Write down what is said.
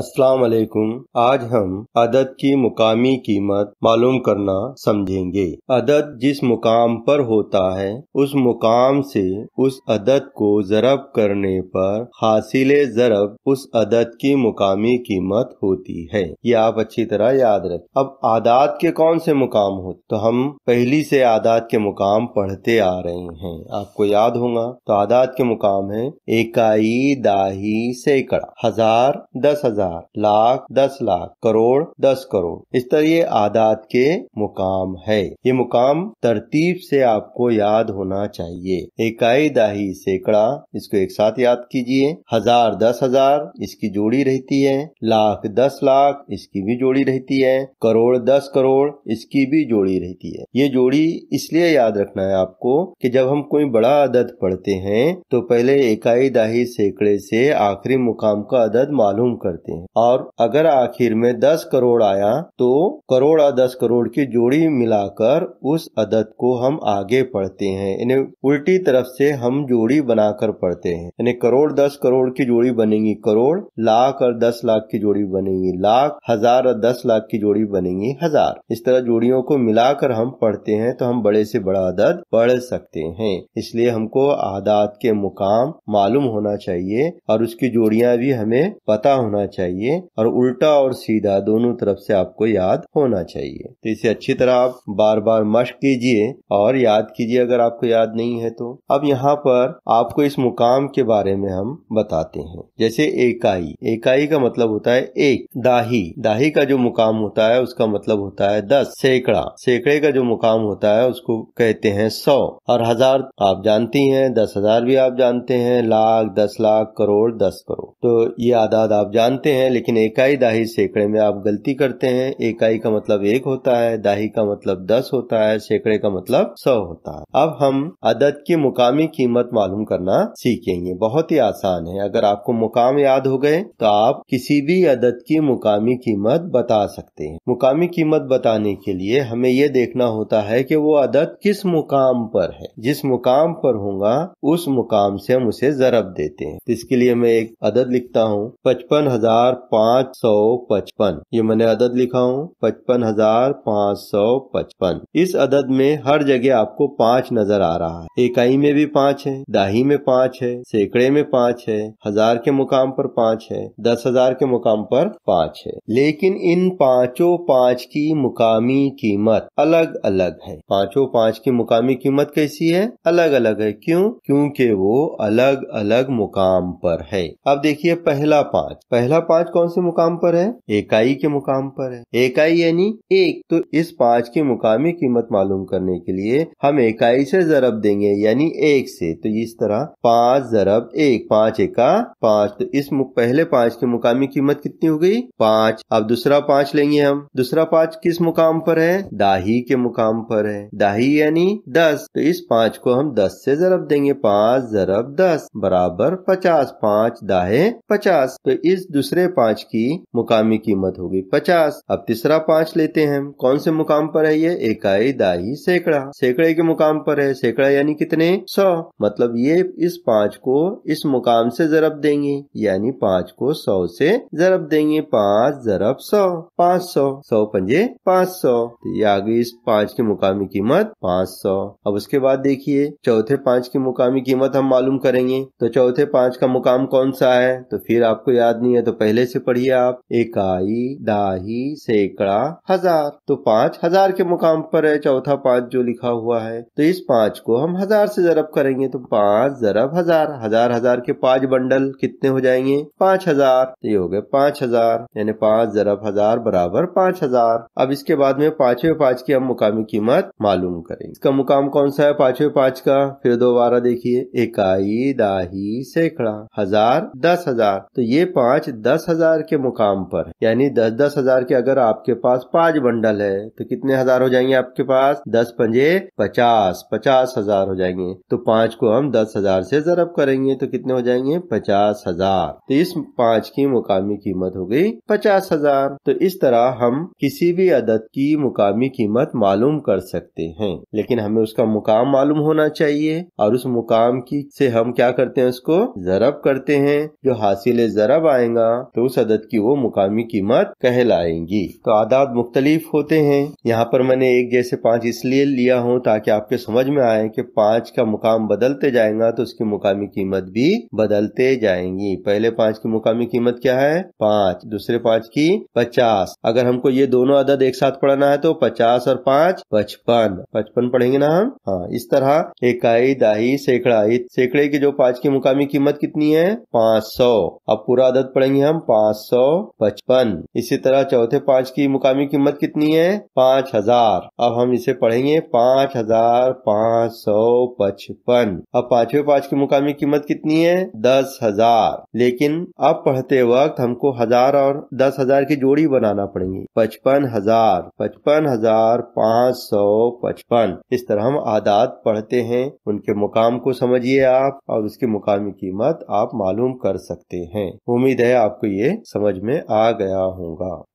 अस्सलाम वालेकुम आज हम अदद की मुकामी कीमत मालूम करना समझेंगे अदद जिस मुकाम पर होता है उस मुकाम से उस अदद को जरब करने पर हासिल जरब उस अदद की मुकामी कीमत होती है ये आप अच्छी तरह याद रखें अब आदात के कौन से मुकाम हो तो हम पहली से आदात के मुकाम पढ़ते आ रहे हैं आपको याद होगा तो आदात के मुकाम है इकाई दाही सैकड़ा हजार दस हजार हजार लाख दस लाख करोड़ दस करोड़ इस तरह ये आदात के मुकाम है ये मुकाम तरतीब से आपको याद होना चाहिए इकाई दाही सैकड़ा इसको एक साथ याद कीजिए हजार दस हजार इसकी जोड़ी रहती है लाख दस लाख इसकी भी जोड़ी रहती है करोड़ दस करोड़ इसकी भी जोड़ी रहती है ये जोड़ी इसलिए याद रखना है आपको कि जब हम कोई बड़ा अदद पढ़ते हैं तो पहले इकाई दाही सैकड़े से आखिरी मुकाम का अदद मालूम करते और अगर आखिर में दस करोड़ आया तो करोड़ और दस करोड़ की जोड़ी मिलाकर उस अदद को हम आगे पढ़ते हैं यानी उल्टी तरफ से हम जोड़ी बनाकर पढ़ते हैं यानी करोड़ दस करोड़ की जोड़ी बनेगी करोड़ लाख और दस लाख की जोड़ी बनेगी लाख हजार और दस लाख की जोड़ी बनेगी हजार इस तरह जोड़ियों को मिलाकर हम पढ़ते हैं तो हम बड़े से बड़ा अदद पढ़ सकते हैं इसलिए हमको आदात के मुकाम मालूम होना चाहिए और उसकी जोड़ियां भी हमें पता होना चाहिए चाहिए और उल्टा और सीधा दोनों तरफ से आपको याद होना चाहिए तो इसे अच्छी तरह आप बार बार मश कीजिए और याद कीजिए अगर आपको याद नहीं है तो अब यहाँ पर आपको इस मुकाम के बारे में हम बताते हैं जैसे एकाई एकाई का मतलब होता है एक दाही दाही का जो मुकाम होता है उसका मतलब होता है दस सैकड़ा सैकड़े का जो मुकाम होता है उसको कहते हैं सौ और हजार आप जानती हैं दस हजार भी आप जानते हैं लाख दस लाख करोड़ दस करोड़ तो ये आदाद आप जानते हैं लेकिन एकाई दाही सैकड़े में आप गलती करते हैं एकाई का मतलब एक होता है दाही का मतलब दस होता है सैकड़े का मतलब सौ होता है अब हम अदद की मुकामी कीमत मालूम करना सीखेंगे बहुत ही आसान है अगर आपको मुकाम याद हो गए तो आप किसी भी अदद की मुकामी कीमत बता सकते हैं मुकामी कीमत बताने के लिए हमें यह देखना होता है कि वो अदद किस मुकाम पर है जिस मुकाम पर होगा उस मुकाम से हम उसे जरब देते हैं तो इसके लिए मैं एक अदद लिखता हूँ पचपन हजार हजार पाँच सौ पचपन ये मैंने अदद लिखा हूँ पचपन हजार पाँच सौ पचपन इस अदद में हर जगह आपको पाँच नजर आ रहा है इकाई में भी पाँच है दाही में पाँच है सैकड़े में पाँच है हजार के मुकाम पर पाँच है दस हजार के मुकाम पर पाँच है लेकिन इन पांचों पाँच की मुकामी कीमत अलग अलग है पांचों पाँच की मुकामी कीमत कैसी है अलग अलग है क्यों क्योंकि वो अलग अलग मुकाम पर है अब देखिए पहला पाँच पहला पाँच कौन से मुकाम पर है एकाई के मुकाम पर है एकाई यानी एक तो इस पांच की मुकामी कीमत मालूम करने के लिए हम एकाई से जरब देंगे यानी एक से तो इस तरह पांच जरब एक पांच एका पांच तो इस पहले पांच की मुकामी कीमत कितनी हो गई पांच अब दूसरा पांच लेंगे हम दूसरा पांच किस मुकाम पर है दाही के मुकाम पर है दाही यानी दस तो इस पांच को हम दस से जरब देंगे पांच जरब दस बराबर पचास पांच दाहे पचास तो इस दूसरे तीसरे पांच की मुकामी कीमत होगी पचास अब तीसरा पांच लेते हैं कौन से मुकाम पर है ये इकाई दाई सैकड़ा सैकड़े के मुकाम पर है सैकड़ा यानी कितने सौ मतलब ये इस पांच को इस मुकाम से जरब देंगे यानी पांच को सौ से जरब देंगे पांच जरब सौ पाँच सौ सौ पंजे पाँच सौ तो ये आ गई इस पांच की मुकामी कीमत पाँच सौ अब उसके बाद देखिए चौथे पांच की मुकामी कीमत हम मालूम करेंगे तो चौथे पांच का मुकाम कौन सा है तो फिर आपको याद नहीं है तो पहले से पढ़िए आप इकाई दाही सैकड़ा हजार तो पाँच हजार के मुकाम पर है चौथा पाँच जो लिखा हुआ है तो इस पाँच को हम हजार से जरब करेंगे तो पाँच जरब हजार हजार हजार के पाँच बंडल कितने हो जाएंगे पाँच हजार तो ये हो गए पाँच हजार यानी पाँच जरब हजार बराबर पाँच हजार अब इसके बाद में पांचवे पाँच की हम मुकामी कीमत मालूम करें इसका मुकाम कौन सा है पांचवे पाँच का फिर दोबारा देखिए इकाई दाही सैकड़ा हजार दस हजार तो ये पाँच दस दस हजार के मुकाम पर यानी दस दस हजार के अगर आपके पास पांच बंडल है तो कितने हजार हो जाएंगे आपके पास दस पंजे पचास पचास हजार हो जाएंगे तो पांच को हम दस हजार से जरब करेंगे तो कितने हो जाएंगे पचास हजार तो इस पांच की मुकामी कीमत हो गई पचास हजार तो इस तरह हम किसी भी अदद की मुकामी कीमत मालूम कर सकते हैं लेकिन हमें उसका मुकाम मालूम होना चाहिए और उस मुकाम की से हम क्या करते हैं उसको जरब करते हैं जो हासिल जरब आएगा तो उस अदद की वो मुकामी कीमत कहलाएंगी तो आदाद मुख्तलिफ होते हैं यहाँ पर मैंने एक जैसे पाँच इसलिए लिया हूँ ताकि आपके समझ में आए कि पाँच का मुकाम बदलते जाएगा तो उसकी मुकामी कीमत भी बदलते जाएंगी पहले पाँच की मुकामी कीमत क्या है पाँच दूसरे पाँच की पचास अगर हमको ये दोनों अदद एक साथ पढ़ना है तो पचास और पाँच पचपन पचपन पढ़ेंगे ना हम हाँ इस तरह इकाई दाही सैकड़ा सैकड़े की जो पाँच की मुकामी कीमत कितनी है पाँच सौ अब पूरा अदद पढ़ेंगे हम ग्राम पाँच सौ पचपन इसी तरह चौथे पाँच की मुकामी कीमत कितनी है पाँच हजार अब हम इसे पढ़ेंगे पाँच हजार पाँच सौ पचपन अब पांचवे पाँच की मुकामी कीमत कितनी है दस हजार लेकिन अब पढ़ते वक्त हमको हजार और दस हजार की जोड़ी बनाना पड़ेगी पचपन हजार पचपन हजार पाँच सौ पचपन इस तरह हम आदात पढ़ते हैं उनके मुकाम को समझिए आप और उसकी मुकामी कीमत आप मालूम कर सकते हैं उम्मीद है आपको आपको ये समझ में आ गया होगा